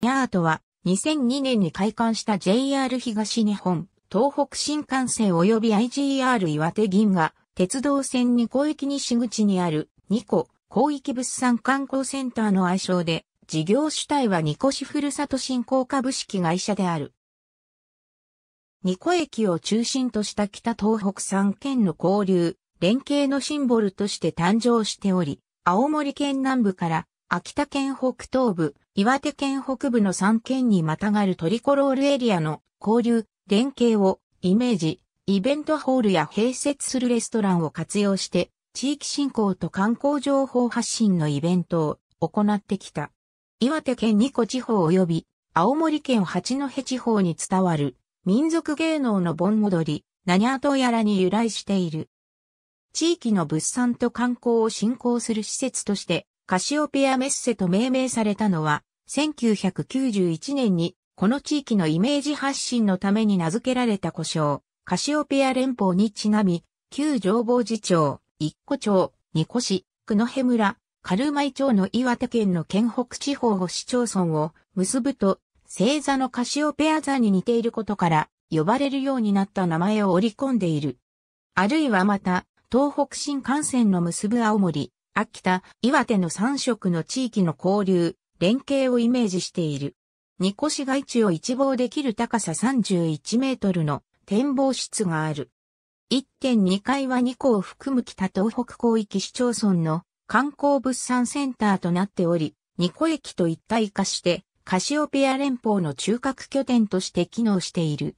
ヤートは2002年に開館した JR 東日本、東北新幹線及び IGR 岩手銀河、鉄道線二個駅西口にある二個広域物産観光センターの愛称で、事業主体は二個市ふるさと振興株式会社である。二個駅を中心とした北東北3県の交流、連携のシンボルとして誕生しており、青森県南部から秋田県北東部、岩手県北部の3県にまたがるトリコロールエリアの交流、連携をイメージ、イベントホールや併設するレストランを活用して、地域振興と観光情報発信のイベントを行ってきた。岩手県二子地方及び、青森県八戸地方に伝わる、民族芸能の盆踊り、何ニとやらに由来している。地域の物産と観光を振興する施設として、カシオペアメッセと命名されたのは、1991年にこの地域のイメージ発信のために名付けられた故障、カシオペア連邦にちなみ、旧情報寺町、一個町、二個市、久野辺村、カルマイ町の岩手県の県北地方を市町村を結ぶと、星座のカシオペア座に似ていることから、呼ばれるようになった名前を織り込んでいる。あるいはまた、東北新幹線の結ぶ青森、秋田、岩手の三色の地域の交流、連携をイメージしている。ニコ市街地を一望できる高さ31メートルの展望室がある。1.2階はニコを含む北東北広域市町村の観光物産センターとなっており、ニコ駅と一体化して、カシオペア連邦の中核拠点として機能している。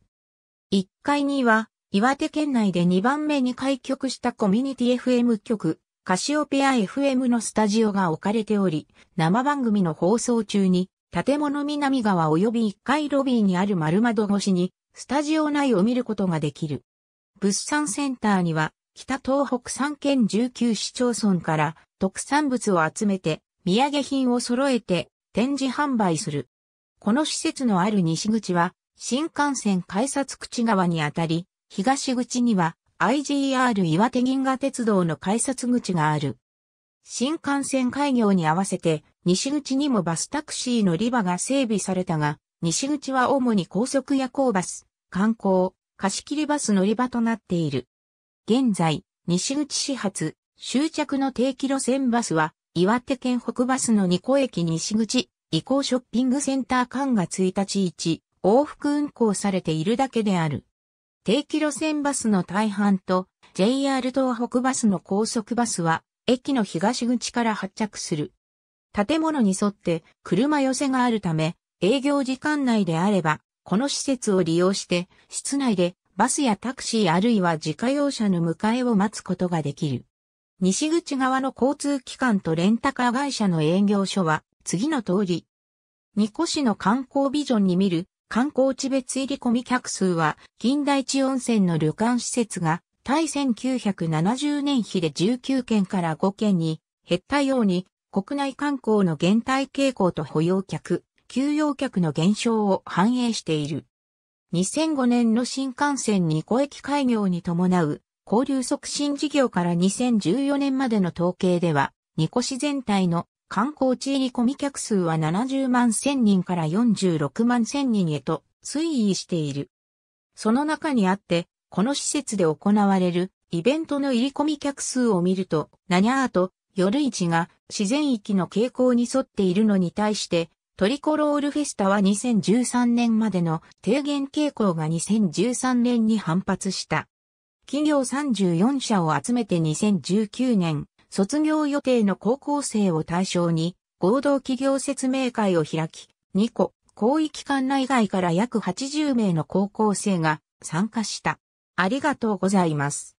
1階には、岩手県内で2番目に開局したコミュニティ FM 局、カシオペア FM のスタジオが置かれており、生番組の放送中に、建物南側及び1階ロビーにある丸窓越しに、スタジオ内を見ることができる。物産センターには、北東北3県19市町村から特産物を集めて、土産品を揃えて展示販売する。この施設のある西口は、新幹線改札口側にあたり、東口には IGR 岩手銀河鉄道の改札口がある。新幹線開業に合わせて、西口にもバスタクシーのり場が整備されたが、西口は主に高速夜行バス、観光、貸切バス乗り場となっている。現在、西口始発、終着の定期路線バスは、岩手県北バスの2個駅西口、移行ショッピングセンター間が1日1、往復運行されているだけである。定期路線バスの大半と JR 東北バスの高速バスは駅の東口から発着する。建物に沿って車寄せがあるため営業時間内であればこの施設を利用して室内でバスやタクシーあるいは自家用車の迎えを待つことができる。西口側の交通機関とレンタカー会社の営業所は次の通り。二個市の観光ビジョンに見る観光地別入り込み客数は、近代地温泉の旅館施設が、対1970年比で19件から5件に減ったように、国内観光の減退傾向と保養客、休養客の減少を反映している。2005年の新幹線2個駅開業に伴う交流促進事業から2014年までの統計では、ニコ市全体の観光地入り込み客数は70万1000人から46万1000人へと推移している。その中にあって、この施設で行われるイベントの入り込み客数を見ると、ナニャーと夜市が自然域の傾向に沿っているのに対して、トリコロールフェスタは2013年までの低減傾向が2013年に反発した。企業34社を集めて2019年、卒業予定の高校生を対象に、合同企業説明会を開き、2個、広域管内外から約80名の高校生が参加した。ありがとうございます。